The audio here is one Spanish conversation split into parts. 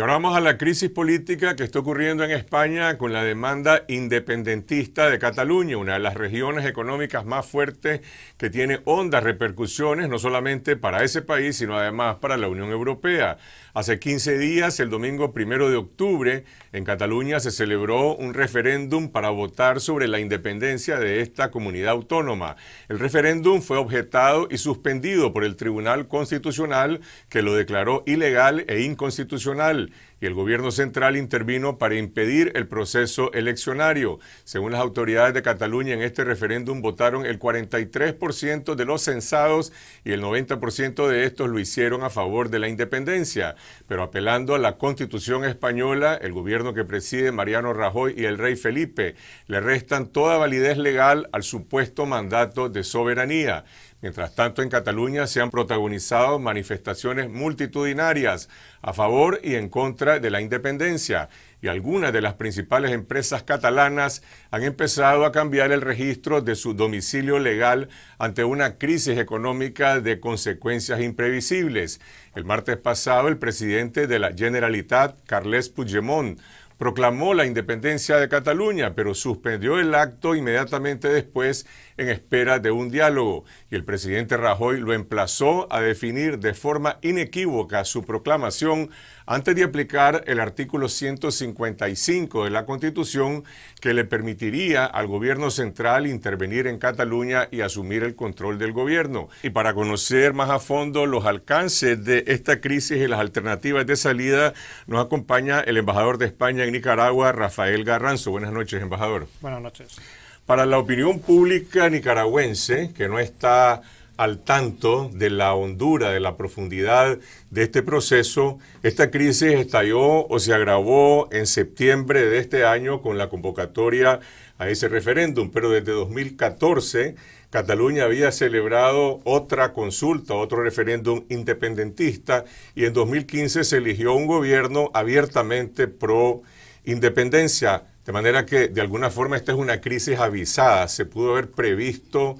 Y ahora vamos a la crisis política que está ocurriendo en España con la demanda independentista de Cataluña, una de las regiones económicas más fuertes que tiene hondas repercusiones no solamente para ese país, sino además para la Unión Europea. Hace 15 días, el domingo primero de octubre, en Cataluña se celebró un referéndum para votar sobre la independencia de esta comunidad autónoma. El referéndum fue objetado y suspendido por el Tribunal Constitucional, que lo declaró ilegal e inconstitucional y el gobierno central intervino para impedir el proceso eleccionario. Según las autoridades de Cataluña, en este referéndum votaron el 43% de los censados y el 90% de estos lo hicieron a favor de la independencia. Pero apelando a la constitución española, el gobierno que preside Mariano Rajoy y el rey Felipe le restan toda validez legal al supuesto mandato de soberanía. Mientras tanto, en Cataluña se han protagonizado manifestaciones multitudinarias a favor y en contra de la independencia y algunas de las principales empresas catalanas han empezado a cambiar el registro de su domicilio legal ante una crisis económica de consecuencias imprevisibles. El martes pasado, el presidente de la Generalitat, Carles Puigdemont, proclamó la independencia de Cataluña, pero suspendió el acto inmediatamente después en espera de un diálogo, y el presidente Rajoy lo emplazó a definir de forma inequívoca su proclamación antes de aplicar el artículo 155 de la Constitución que le permitiría al gobierno central intervenir en Cataluña y asumir el control del gobierno. Y para conocer más a fondo los alcances de esta crisis y las alternativas de salida, nos acompaña el embajador de España en Nicaragua, Rafael Garranzo. Buenas noches, embajador. Buenas noches. Para la opinión pública nicaragüense, que no está al tanto de la hondura, de la profundidad de este proceso. Esta crisis estalló o se agravó en septiembre de este año con la convocatoria a ese referéndum, pero desde 2014 Cataluña había celebrado otra consulta, otro referéndum independentista y en 2015 se eligió un gobierno abiertamente pro independencia, de manera que de alguna forma esta es una crisis avisada, se pudo haber previsto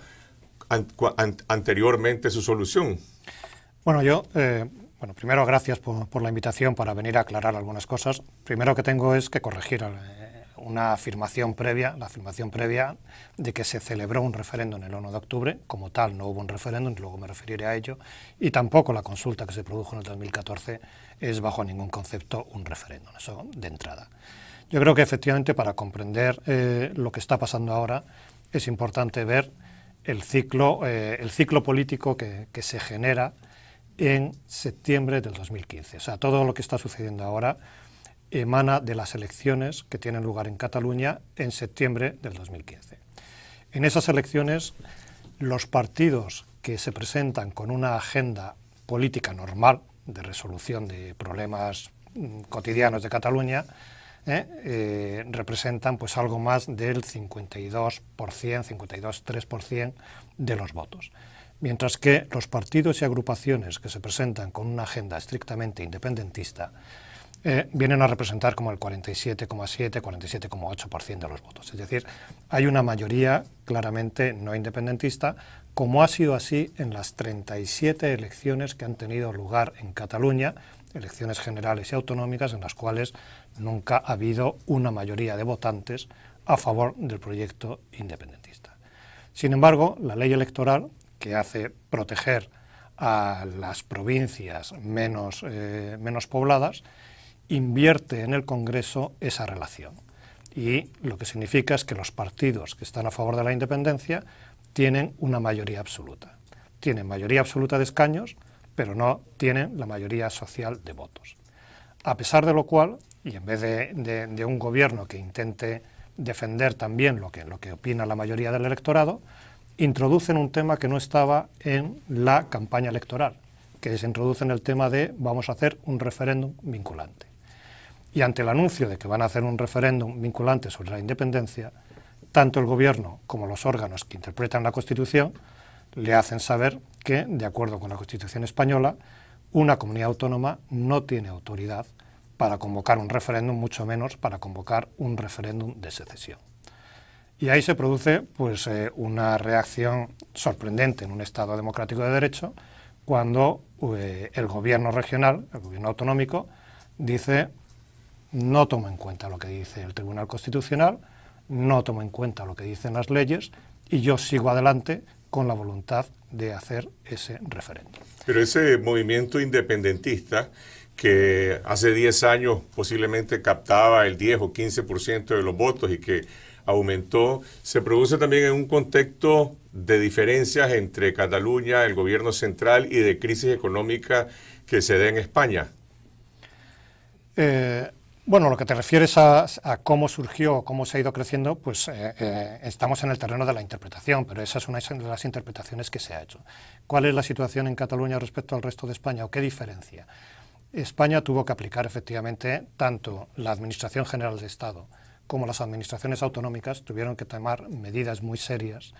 anteriormente su solución. Bueno, yo, eh, bueno, primero gracias por, la invitación para venir a aclarar algunas cosas. Primero que tengo es que corregir eh, una afirmación previa, la afirmación previa de que se celebró un referéndum el 1 de octubre, como tal no hubo un referéndum, luego me referiré a ello, y tampoco la consulta que se produjo en el 2014 es bajo ningún concepto un referéndum, eso de entrada. Yo creo que efectivamente para comprender eh, lo que está pasando ahora es importante ver el ciclo, eh, el ciclo político que, se genera en septiembre del 2015. O sea, todo lo que está sucediendo ahora emana de las elecciones que tienen lugar en Cataluña en septiembre del 2015. En esas elecciones, los partidos que se presentan con una agenda política normal de resolución de problemas mm, cotidianos de Cataluña, eh, eh, representan pues algo más del 52%, 52,3% de los votos. Mientras que los partidos y agrupaciones que se presentan con una agenda estrictamente independentista eh, vienen a representar como el 47,7, 47,8% de los votos. Es decir, hay una mayoría claramente no independentista, como ha sido así en las 37 elecciones que han tenido lugar en Cataluña, elecciones generales y autonómicas en las cuales nunca ha habido una mayoría de votantes a favor del proyecto independentista. Sin embargo, la ley electoral, que hace proteger a las provincias menos, eh, menos pobladas, invierte en el Congreso esa relación. Y lo que significa es que los partidos que están a favor de la independencia tienen una mayoría absoluta. Tienen mayoría absoluta de escaños, pero no tienen la mayoría social de votos. A pesar de lo cual, y en vez de, un gobierno que intente defender también lo que, lo que opina la mayoría del electorado, introducen un tema que no estaba en la campaña electoral, que se introduce en el tema de vamos a hacer un referéndum vinculante. Y ante el anuncio de que van a hacer un referéndum vinculante sobre la independencia, tanto el Gobierno como los órganos que interpretan la Constitución le hacen saber que, de acuerdo con la Constitución española, una comunidad autónoma no tiene autoridad para convocar un referéndum, mucho menos para convocar un referéndum de secesión. Y ahí se produce pues, eh, una reacción sorprendente en un Estado democrático de derecho cuando eh, el gobierno regional, el gobierno autonómico, dice no tomo en cuenta lo que dice el Tribunal Constitucional, no tomo en cuenta lo que dicen las leyes y yo sigo adelante con la voluntad de hacer ese referéndum. Pero ese movimiento independentista que hace 10 años posiblemente captaba el 10 o 15% de los votos y que aumentó, se produce también en un contexto de diferencias entre Cataluña, el gobierno central y de crisis económica que se da en España. Eh, bueno, lo que te refieres a, cómo surgió, cómo se ha ido creciendo, pues eh, eh, estamos en el terreno de la interpretación, pero esa es una de las interpretaciones que se ha hecho. ¿Cuál es la situación en Cataluña respecto al resto de España o qué diferencia? España tuvo que aplicar efectivamente tanto la Administración General de Estado como las administraciones autonómicas tuvieron que tomar medidas muy serias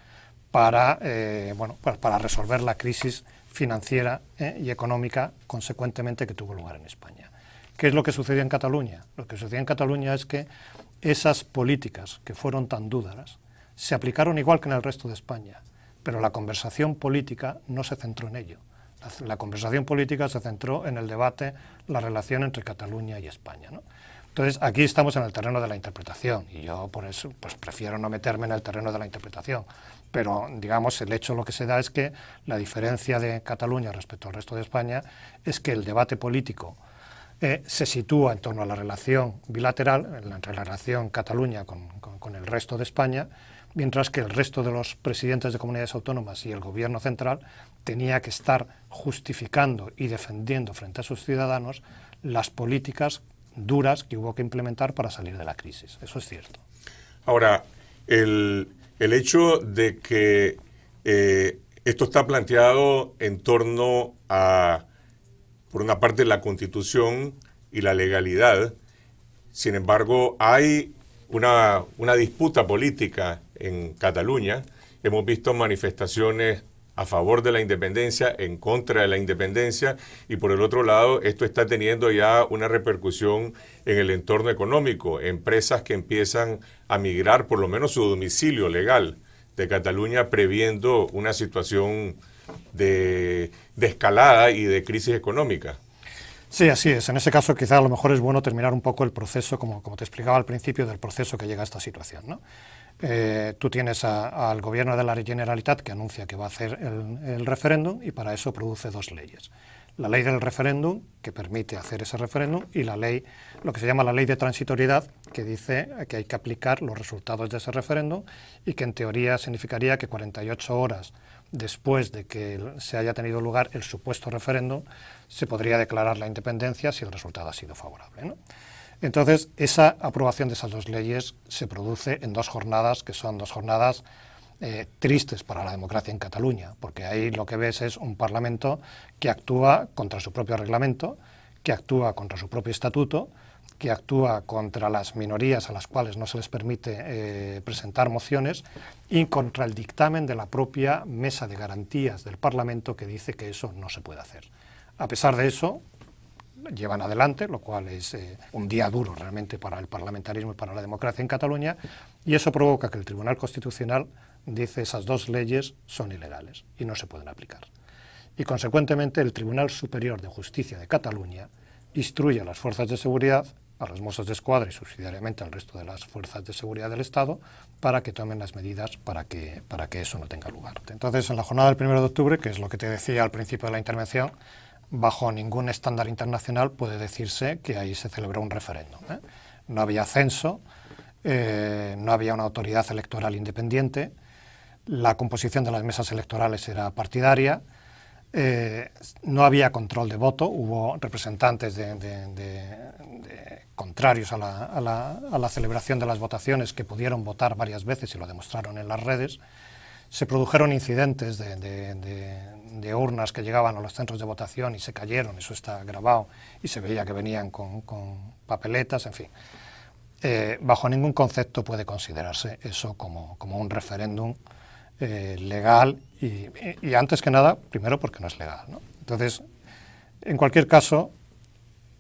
para, eh, bueno, pues para, resolver la crisis financiera eh, y económica consecuentemente que tuvo lugar en España. ¿Qué es lo que sucedió en Cataluña? Lo que sucedió en Cataluña es que esas políticas que fueron tan dudas, se aplicaron igual que en el resto de España, pero la conversación política no se centró en ello la conversación política se centró en el debate, la relación entre Cataluña y España. Entonces, aquí estamos en el terreno de la interpretación y yo por eso pues, prefiero no meterme en el terreno de la interpretación. Pero, digamos, el hecho lo que se da es que la diferencia de Cataluña respecto al resto de España es que el debate político eh, se sitúa en torno a la relación bilateral, entre la, relación Cataluña con el resto de España, mientras que el resto de los presidentes de comunidades autónomas y el gobierno central tenía que estar justificando y defendiendo frente a sus ciudadanos las políticas duras que hubo que implementar para salir de la crisis. Eso es cierto. Ahora, el, el hecho de que eh, esto está planteado en torno a, por una parte, la constitución y la legalidad, sin embargo, hay una, una disputa política en Cataluña, hemos visto manifestaciones a favor de la independencia, en contra de la independencia, y por el otro lado, esto está teniendo ya una repercusión en el entorno económico, empresas que empiezan a migrar por lo menos su domicilio legal de Cataluña previendo una situación de, escalada y de crisis económica. Sí, así es. En ese caso, quizá a lo mejor es bueno terminar un poco el proceso, como, como te explicaba al principio, del proceso que llega a esta situación. ¿no? Eh, tú tienes al gobierno de la Generalitat que anuncia que va a hacer el, referéndum y para eso produce dos leyes. La ley del referéndum, que permite hacer ese referéndum, y la ley, lo que se llama la ley de transitoriedad, que dice que hay que aplicar los resultados de ese referéndum y que en teoría significaría que 48 horas después de que se haya tenido lugar el supuesto referéndum, se podría declarar la independencia si el resultado ha sido favorable. Entonces, esa aprobación de esas dos leyes se produce en dos jornadas, que son dos jornadas eh, tristes para la democracia en Cataluña, porque ahí lo que ves es un Parlamento que actúa contra su propio reglamento, que actúa contra su propio estatuto, que actúa contra las minorías a las cuales no se les permite eh, presentar mociones y contra el dictamen de la propia mesa de garantías del Parlamento que dice que eso no se puede hacer. A pesar de eso, llevan adelante, lo cual es eh, un día duro realmente para el parlamentarismo y para la democracia en Cataluña, y eso provoca que el Tribunal Constitucional dice esas dos leyes son ilegales y no se pueden aplicar. Y consecuentemente el Tribunal Superior de Justicia de Cataluña instruye a las fuerzas de seguridad, a los Mossos de escuadra y subsidiariamente al resto de las fuerzas de seguridad del Estado para que tomen las medidas para que, para que eso no tenga lugar. Entonces, en la jornada del 1 de octubre, que es lo que te decía al principio de la intervención, bajo ningún estándar internacional puede decirse que ahí se celebró un referéndum. ¿eh? No había censo, eh, no había una autoridad electoral independiente, la composición de las mesas electorales era partidaria, eh, no había control de voto, hubo representantes de, contrarios a la, celebración de las votaciones que pudieron votar varias veces y lo demostraron en las redes. Se produjeron incidentes de, de urnas que llegaban a los centros de votación y se cayeron, eso está grabado, y se veía que venían con, papeletas, en fin. Eh, bajo ningún concepto puede considerarse eso como, un referéndum eh, legal y, antes que nada, primero porque no es legal. ¿no? Entonces, en cualquier caso,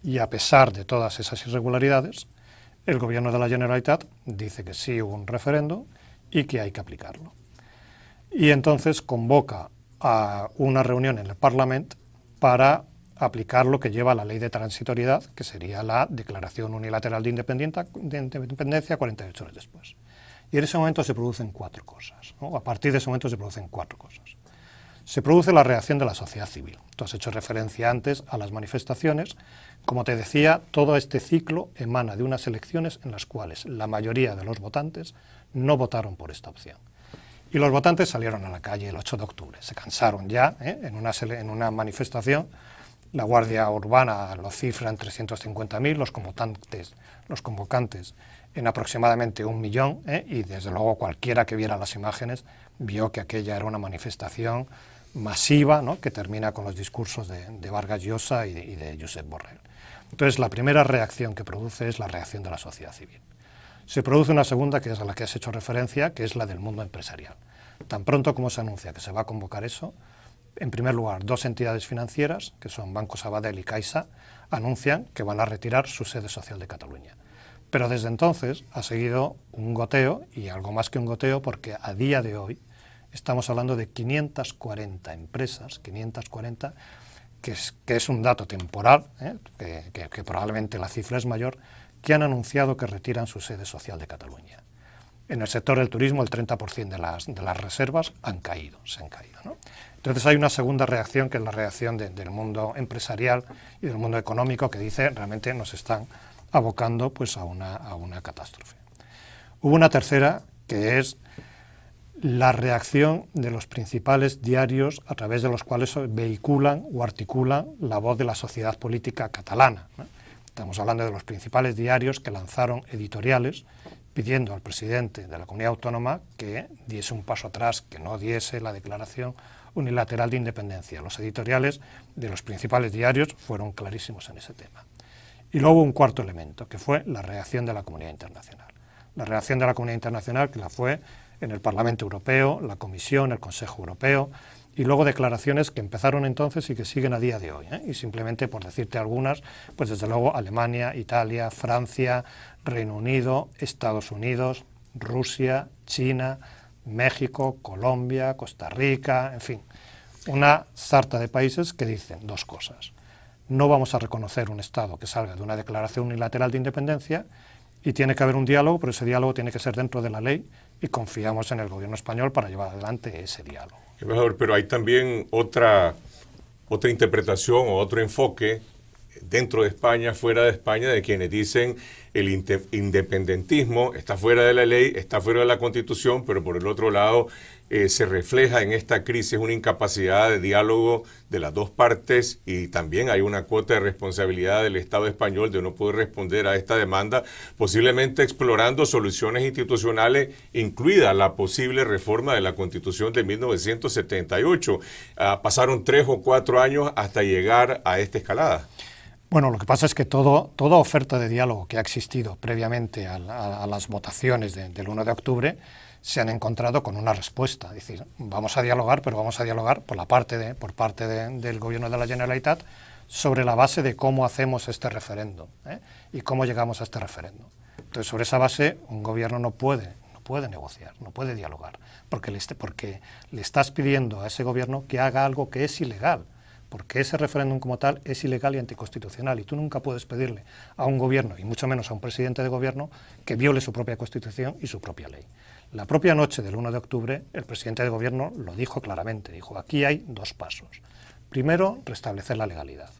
y a pesar de todas esas irregularidades, el gobierno de la Generalitat dice que sí hubo un referéndum y que hay que aplicarlo. Y entonces convoca a una reunión en el Parlamento para aplicar lo que lleva la ley de transitoriedad, que sería la Declaración Unilateral de, de Independencia 48 horas después. Y en ese momento se producen cuatro cosas. o A partir de ese momento se producen cuatro cosas. Se produce la reacción de la sociedad civil. Tú has hecho referencia antes a las manifestaciones. Como te decía, todo este ciclo emana de unas elecciones en las cuales la mayoría de los votantes no votaron por esta opción. Y los votantes salieron a la calle el 8 de octubre, se cansaron ya, ¿eh? en, una, manifestación la Guardia Urbana lo cifra en 350.000, los convocantes, los convocantes en aproximadamente un millón, ¿eh? y desde luego cualquiera que viera las imágenes vio que aquella era una manifestación masiva que termina con los discursos de, Vargas Llosa y de, y de Josep Borrell. Entonces la primera reacción que produce es la reacción de la sociedad civil se produce una segunda que es a la que has hecho referencia, que es la del mundo empresarial. Tan pronto como se anuncia que se va a convocar eso, en primer lugar, dos entidades financieras, que son Banco Sabadell y Caixa, anuncian que van a retirar su sede social de Cataluña. Pero desde entonces ha seguido un goteo, y algo más que un goteo, porque a día de hoy estamos hablando de 540 empresas, 540, que es, que es un dato temporal, ¿eh? que probablemente la cifra es mayor, que han anunciado que retiran su sede social de Cataluña. En el sector del turismo el 30% de las, de las reservas han caído, se han caído. Entonces hay una segunda reacción que es la reacción del mundo empresarial y del mundo económico que dice realmente nos están abocando pues, a, una, a una catástrofe. Hubo una tercera que es la reacción de los principales diarios a través de los cuales vehiculan o articulan la voz de la sociedad política catalana. Estamos hablando de los principales diarios que lanzaron editoriales pidiendo al presidente de la comunidad autónoma que diese un paso atrás, que no diese la declaración unilateral de independencia. Los editoriales de los principales diarios fueron clarísimos en ese tema. Y luego hubo un cuarto elemento, que fue la reacción de la comunidad internacional. La reacción de la comunidad internacional, que la fue en el Parlamento Europeo, la Comisión, el Consejo Europeo, y luego declaraciones que empezaron entonces y que siguen a día de hoy. ¿eh? Y simplemente por decirte algunas, pues desde luego Alemania, Italia, Francia, Reino Unido, Estados Unidos, Rusia, China, México, Colombia, Costa Rica, en fin, una sarta de países que dicen dos cosas. No vamos a reconocer un Estado que salga de una declaración unilateral de independencia y tiene que haber un diálogo, pero ese diálogo tiene que ser dentro de la ley y confiamos en el gobierno español para llevar adelante ese diálogo. Embajador, pero hay también otra, otra interpretación o otro enfoque dentro de España, fuera de España, de quienes dicen el independentismo está fuera de la ley, está fuera de la constitución, pero por el otro lado eh, se refleja en esta crisis una incapacidad de diálogo de las dos partes y también hay una cuota de responsabilidad del Estado español de no poder responder a esta demanda, posiblemente explorando soluciones institucionales, incluida la posible reforma de la Constitución de 1978. Ah, pasaron tres o cuatro años hasta llegar a esta escalada. Bueno, lo que pasa es que toda oferta de diálogo que ha existido previamente a, las votaciones del 1 de octubre se han encontrado con una respuesta. Es decir, vamos a dialogar, pero vamos a dialogar por, la parte de, por parte del Gobierno de la Generalitat sobre la base de cómo hacemos este referendo ¿eh? y cómo llegamos a este referendo. Entonces, sobre esa base, un gobierno no puede, no puede negociar, no puede dialogar, porque le, porque le estás pidiendo a ese gobierno que haga algo que es ilegal porque ese referéndum como tal es ilegal y anticonstitucional y tú nunca puedes pedirle a un gobierno, y mucho menos a un presidente de gobierno, que viole su propia constitución y su propia ley. La propia noche del 1 de octubre, el presidente de gobierno lo dijo claramente, dijo, aquí hay dos pasos. Primero, restablecer la legalidad.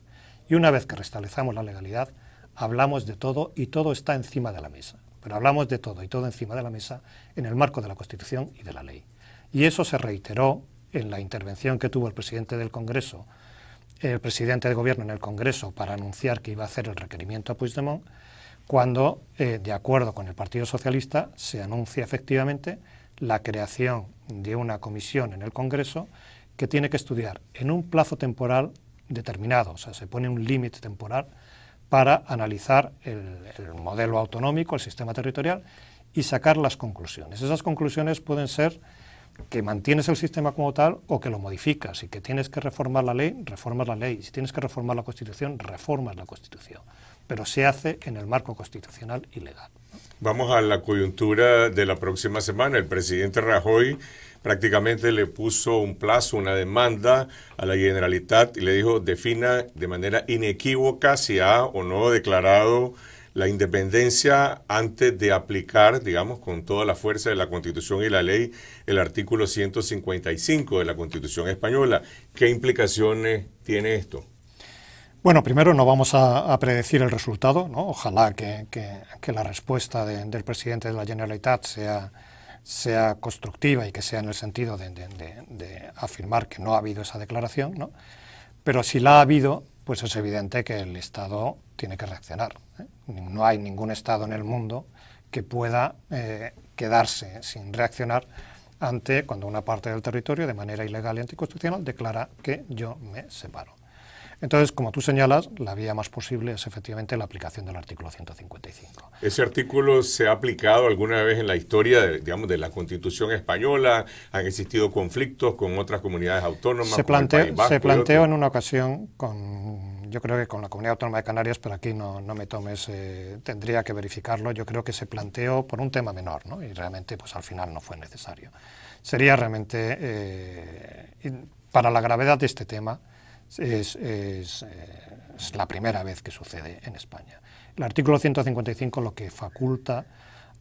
Y una vez que restablezamos la legalidad, hablamos de todo y todo está encima de la mesa. Pero hablamos de todo y todo encima de la mesa en el marco de la Constitución y de la ley. Y eso se reiteró en la intervención que tuvo el presidente del Congreso el presidente de gobierno en el Congreso para anunciar que iba a hacer el requerimiento a Puigdemont, cuando, eh, de acuerdo con el Partido Socialista, se anuncia efectivamente la creación de una comisión en el Congreso que tiene que estudiar en un plazo temporal determinado, o sea, se pone un límite temporal para analizar el modelo autonómico, el sistema territorial y sacar las conclusiones. Esas conclusiones pueden ser que mantienes el sistema como tal o que lo modificas. Si que tienes que reformar la ley, reformas la ley. Si tienes que reformar la Constitución, reformas la Constitución. Pero se hace en el marco constitucional y legal. Vamos a la coyuntura de la próxima semana. El presidente Rajoy prácticamente le puso un plazo, una demanda a la Generalitat y le dijo defina de manera inequívoca si ha o no declarado la independencia antes de aplicar, digamos, con toda la fuerza de la Constitución y la ley, el artículo 155 de la Constitución española. ¿Qué implicaciones tiene esto? Bueno, primero no vamos a, predecir el resultado, ¿no? Ojalá que, que, la respuesta del presidente de la Generalitat sea, sea constructiva y que sea en el sentido de, de afirmar que no ha habido esa declaración, ¿no? Pero si la ha habido, pues es evidente que el Estado tiene que reaccionar. ¿eh? No hay ningún Estado en el mundo que pueda eh, quedarse sin reaccionar ante cuando una parte del territorio, de manera ilegal y anticonstitucional, declara que yo me separo. Entonces, como tú señalas, la vía más posible es efectivamente la aplicación del artículo 155. ¿Ese artículo se ha aplicado alguna vez en la historia de, la Constitución española? ¿Han existido conflictos con otras comunidades autónomas? Se, planteó, se planteó en una ocasión con... Yo creo que con la Comunidad Autónoma de Canarias, pero aquí no, no me tomes, eh, tendría que verificarlo. Yo creo que se planteó por un tema menor, ¿no? Y realmente, pues al final no fue necesario. Sería realmente, eh, para la gravedad de este tema, eh, es, la primera vez que sucede en España. El artículo 155 lo que faculta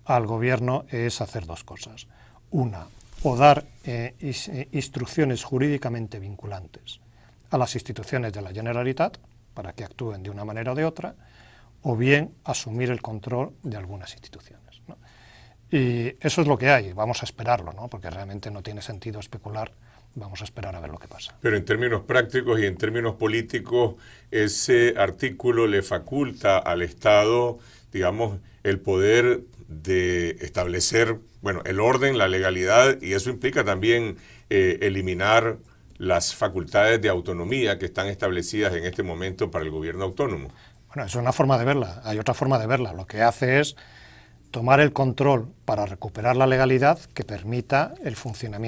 al gobierno es hacer dos cosas. Una, o dar eh, eh, instrucciones jurídicamente vinculantes a las instituciones de la Generalitat para que actúen de una manera o de otra, o bien asumir el control de algunas instituciones. Y eso es lo que hay, vamos a esperarlo, ¿no? porque realmente no tiene sentido especular Vamos a esperar a ver lo que pasa. Pero en términos prácticos y en términos políticos, ese artículo le faculta al Estado, digamos, el poder de establecer, bueno, el orden, la legalidad, y eso implica también eh, eliminar las facultades de autonomía que están establecidas en este momento para el gobierno autónomo. Bueno, eso es una forma de verla. Hay otra forma de verla. Lo que hace es tomar el control para recuperar la legalidad que permita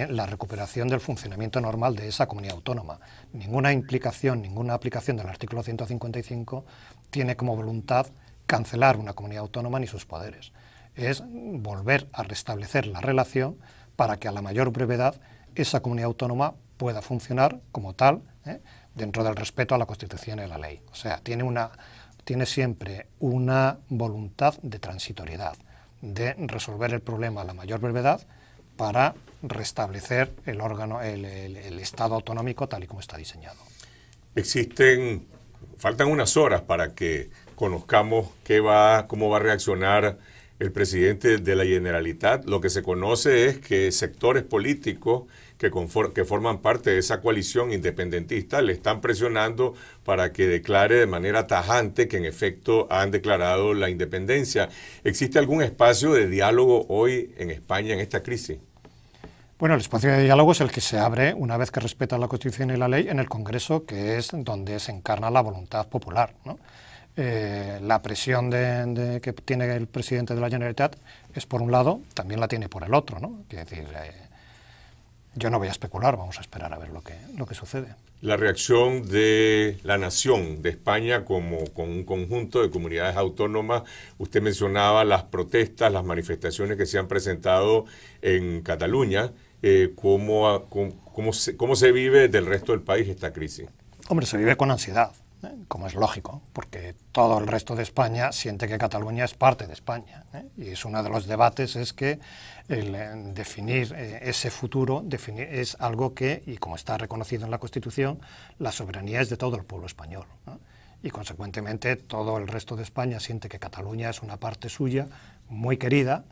la recuperación del funcionamiento normal de esa comunidad autónoma. Ninguna implicación, ninguna aplicación del artículo 155 tiene como voluntad cancelar una comunidad autónoma ni sus poderes. Es volver a restablecer la relación para que a la mayor brevedad esa comunidad autónoma pueda funcionar como tal ¿eh? dentro del respeto a la Constitución y a la ley. O sea, tiene siempre una voluntad de transitoriedad de resolver el problema a la mayor brevedad para restablecer el órgano, el, Estado autonómico tal y como está diseñado. Existen, faltan unas horas para que conozcamos qué va, cómo va a reaccionar el presidente de la Generalitat. Lo que se conoce es que sectores políticos que, forman parte de esa coalición independentista le están presionando para que declare de manera tajante que en efecto han declarado la independencia. ¿Existe algún espacio de diálogo hoy en España en esta crisis? Bueno, el espacio de diálogo es el que se abre una vez que respeta la Constitución y la ley en el Congreso, que es donde se encarna la voluntad popular. Eh, la presión que tiene el presidente de la Generalitat es por un lado, también la tiene por el otro. ¿no? decir, eh, yo no voy a especular, vamos a esperar a ver lo que, lo que sucede. La reacción de la nación de España como con un conjunto de comunidades autónomas, usted mencionaba las protestas, las manifestaciones que se han presentado en Cataluña, eh, ¿cómo, ¿cómo se vive del resto del país esta crisis? Hombre, se vive con ansiedad. ¿eh? como es lógico, porque todo el resto de España siente que Cataluña es parte de España. ¿eh? Y es uno de los debates es que el, eh, definir ese futuro es algo que, y como está reconocido en la Constitución, la soberanía es de todo el pueblo español. y consecuentemente todo el resto de España siente que Cataluña es una parte suya muy querida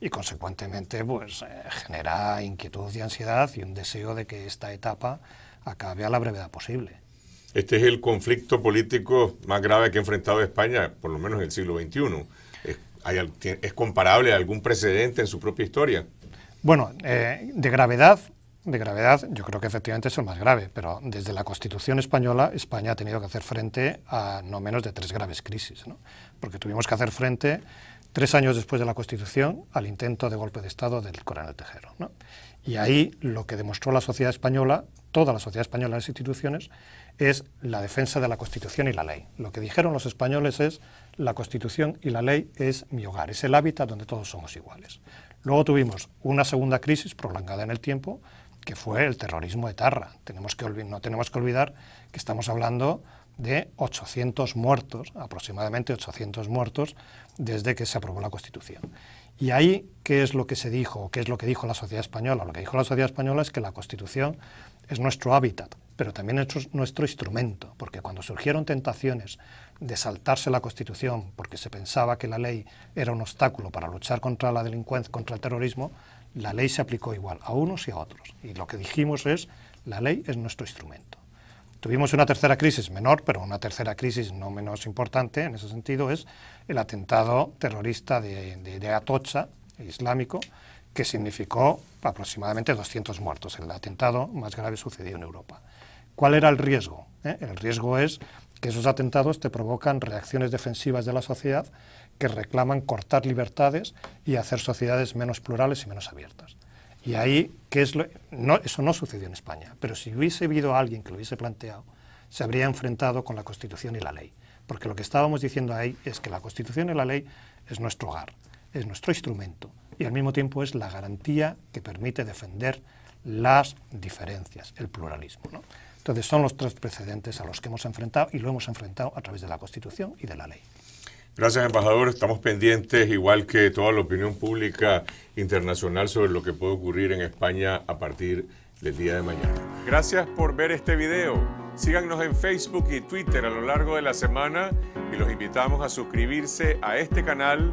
y consecuentemente pues genera inquietud y ansiedad y un deseo de que esta etapa acabe a la brevedad posible. Este es el conflicto político más grave que ha enfrentado España, por lo menos en el siglo XXI. ¿Es, comparable a algún precedente en su propia historia? Bueno, eh, de gravedad, de gravedad, yo creo que efectivamente es el más grave, pero desde la Constitución española España ha tenido que hacer frente a no menos de tres graves crisis, porque tuvimos que hacer frente tres años después de la Constitución al intento de golpe de Estado del coronel Tejero. Y ahí lo que demostró la sociedad española toda la sociedad española las instituciones, es la defensa de la Constitución y la ley. Lo que dijeron los españoles es la Constitución y la ley es mi hogar, es el hábitat donde todos somos iguales. Luego tuvimos una segunda crisis prolongada en el tiempo, que fue el terrorismo etarra. Tenemos no tenemos que olvidar que estamos hablando de 800 muertos, aproximadamente 800 muertos, desde que se aprobó la Constitución. Y ahí, ¿qué es lo que se dijo? ¿Qué es lo que dijo la sociedad española? Lo que dijo la sociedad española es que la Constitución es nuestro hábitat, pero también es nuestro instrumento, porque cuando surgieron tentaciones de saltarse la Constitución porque se pensaba que la ley era un obstáculo para luchar contra la delincuencia, contra el terrorismo, la ley se aplicó igual a unos y a otros. Y lo que dijimos es, la ley es nuestro instrumento. Tuvimos una tercera crisis menor, pero una tercera crisis no menos importante en ese sentido es el atentado terrorista de, de Atocha, islámico, que significó aproximadamente 200 muertos, el atentado más grave sucedido en Europa. ¿Cuál era el riesgo? ¿Eh? El riesgo es que esos atentados te provocan reacciones defensivas de la sociedad que reclaman cortar libertades y hacer sociedades menos plurales y menos abiertas. Y ahí, ¿qué es eso no sucedió en España, pero si hubiese habido alguien que lo hubiese planteado, se habría enfrentado con la Constitución y la ley. Porque lo que estábamos diciendo ahí es que la Constitución y la ley es nuestro hogar, es nuestro instrumento, y al mismo tiempo es la garantía que permite defender las diferencias, el pluralismo. Entonces son los tres precedentes a los que hemos enfrentado y lo hemos enfrentado a través de la Constitución y de la ley. Gracias, embajador. Estamos pendientes, igual que toda la opinión pública internacional, sobre lo que puede ocurrir en España a partir del día de mañana. Gracias por ver este video. Síganos en Facebook y Twitter a lo largo de la semana y los invitamos a suscribirse a este canal